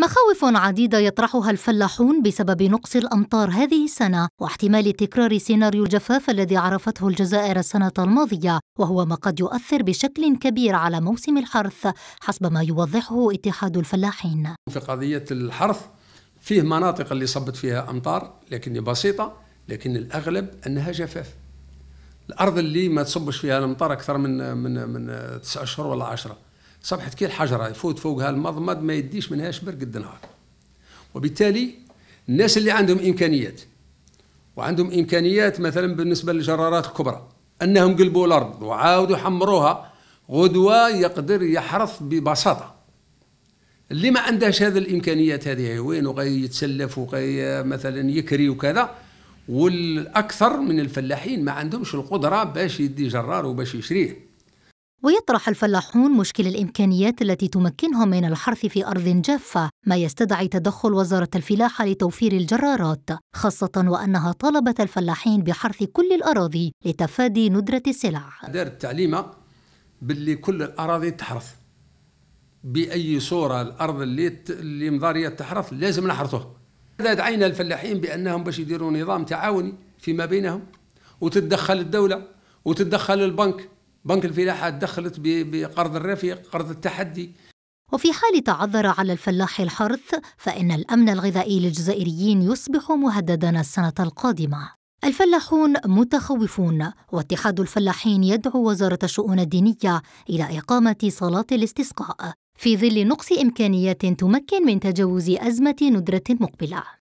مخاوف عديدة يطرحها الفلاحون بسبب نقص الأمطار هذه السنة واحتمال تكرار سيناريو الجفاف الذي عرفته الجزائر السنة الماضية وهو ما قد يؤثر بشكل كبير على موسم الحرث حسب ما يوضحه اتحاد الفلاحين في قضية الحرث فيه مناطق اللي صبت فيها أمطار لكن بسيطة لكن الأغلب أنها جفاف الأرض اللي ما تصبش فيها الأمطار أكثر من من من تسعة أشهر ولا عشرة صبحت كي الحجره يفوت فوقها المضمض ما يديش منهاش برق النهار وبالتالي الناس اللي عندهم امكانيات وعندهم امكانيات مثلا بالنسبه للجرارات الكبرى انهم قلبوا الارض وعاودوا حمروها غدوه يقدر يحرث ببساطه اللي ما عندهش هذه الامكانيات هذه وين وغي يتسلف وغي مثلا يكري وكذا والاكثر من الفلاحين ما عندهمش القدره باش يدي جرار وباش يشريه ويطرح الفلاحون مشكل الامكانيات التي تمكنهم من الحرث في ارض جافه ما يستدعي تدخل وزاره الفلاحه لتوفير الجرارات خاصه وانها طالبت الفلاحين بحرث كل الاراضي لتفادي ندره السلع دار التعليمه باللي كل الاراضي تحرث باي صوره الارض اللي اللي مضاريه تحرث لازم نحرثه هذا دعينا الفلاحين بانهم باش يديروا نظام تعاوني فيما بينهم وتتدخل الدوله وتتدخل البنك بنك الفلاحة دخلت بقرض الرفيق قرض التحدي وفي حال تعذر على الفلاح الحرث فإن الأمن الغذائي للجزائريين يصبح مهددا السنة القادمة الفلاحون متخوفون واتحاد الفلاحين يدعو وزارة الشؤون الدينية إلى إقامة صلاة الاستسقاء في ظل نقص إمكانيات تمكن من تجاوز أزمة ندرة مقبلة